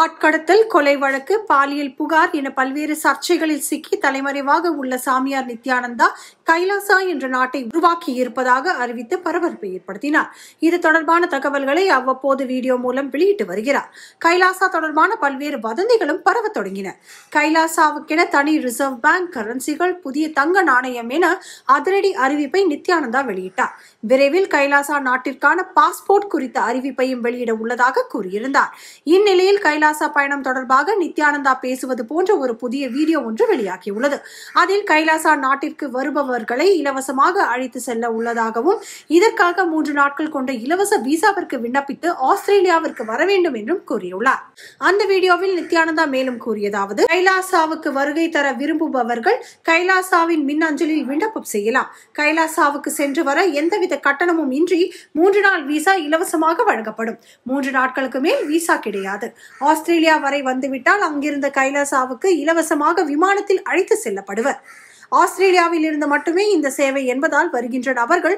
ஆட்கடத்தல் கொலை வழக்கு பாலியல் புகார் என பல்வேறு சர்ச்சைகளில் சிக்கி தலைமறைவாக உள்ள சாமியார் நித்யானந்தா கைலாசா என்ற நாட்டை உருவாக்கி இருப்பதாக அறிவித்து பரபரப்பை ஏற்படுத்தினார் இது தொடர்பான தகவல்களை அவ்வப்போது வீடியோ மூலம் வெளியிட்டு வருகிறார் கைலாசா தொடர்பான பல்வேறு வதந்திகளும் பரவ தொடங்கின கைலாசாவுக்கென தனி ரிசர்வ் பேங்க் கரன்சிகள் புதிய தங்க நாணயம் என அதிரடி அறிவிப்பை நித்யானந்தா வெளியிட்டார் விரைவில் கைலாசா நாட்டிற்கான பாஸ்போர்ட் குறித்த அறிவிப்பையும் வெளியிட உள்ளதாக கூறியிருந்தார் இந்நிலையில் கை கைலாசா பயணம் தொடர்பாக நித்யானந்தா பேசுவது போன்ற ஒரு புதிய வீடியோ ஒன்று வெளியாகியுள்ளது அதில் கைலாசா நாட்டிற்கு வருபவர்களை இலவசமாக அழைத்து செல்ல உள்ளதாகவும் இதற்காக மூன்று நாட்கள் கொண்ட இலவச விசாவிற்கு விண்ணப்பித்து ஆஸ்திரேலியாவிற்கு வர வேண்டும் என்றும் கூறியுள்ளார் அந்த வீடியோவில் நித்யானந்தா மேலும் கூறியதாவது கைலாசாவுக்கு வருகை தர விரும்புபவர்கள் கைலாசாவின் மின் அஞ்சலில் விண்ணப்பம் செய்யலாம் கைலாசாவுக்கு சென்று வர எந்தவித கட்டணமும் இன்றி மூன்று நாள் விசா இலவசமாக வழங்கப்படும் மூன்று நாட்களுக்கு மேல் விசா கிடையாது ஆஸ்திரேலியா வரை வந்துவிட்டால் அங்கிருந்த கைலாசாவுக்கு இலவசமாக விமானத்தில் அழைத்து செல்லப்படுவர் ஆஸ்திரேலியாவில் இருந்து மட்டுமே இந்த சேவை என்பதால் வருகின்ற நபர்கள்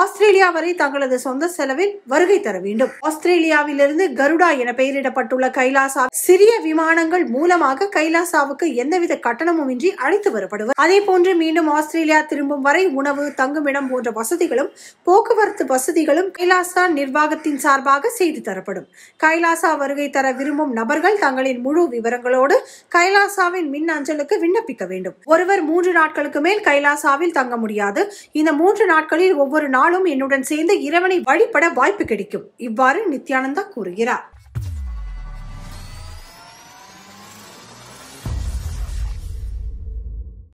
ஆஸ்திரேலியா வரை தங்களது சொந்த செலவில் வருகை தர வேண்டும் ஆஸ்திரேலியாவிலிருந்து கருடா என பெயரிடப்பட்டுள்ள கைலாசா சிறிய விமானங்கள் மூலமாக கைலாசாவுக்கு எந்தவித கட்டணமும் இன்றி அழைத்து வரப்படுவர் அதே போன்று மீண்டும் ஆஸ்திரேலியா திரும்பும் வரை உணவு தங்குமிடம் போன்ற வசதிகளும் போக்குவரத்து வசதிகளும் கைலாசா நிர்வாகத்தின் சார்பாக செய்து தரப்படும் கைலாசா வருகை தர விரும்பும் நபர்கள் தங்களின் முழு விவரங்களோடு கைலாசாவின் மின் அஞ்சலுக்கு விண்ணப்பிக்க வேண்டும் ஒருவர் மூன்று நாட்களுக்கு மேல் கைலாசாவில் தங்க முடியாது இந்த மூன்று நாட்களில் ஒவ்வொரு நாள் நாளும் என்னுடன் சேர்ந்து இறைவனை வழிபட வாய்ப்பு கிடைக்கும் இவ்வாறு நித்யானந்தா கூறுகிறார்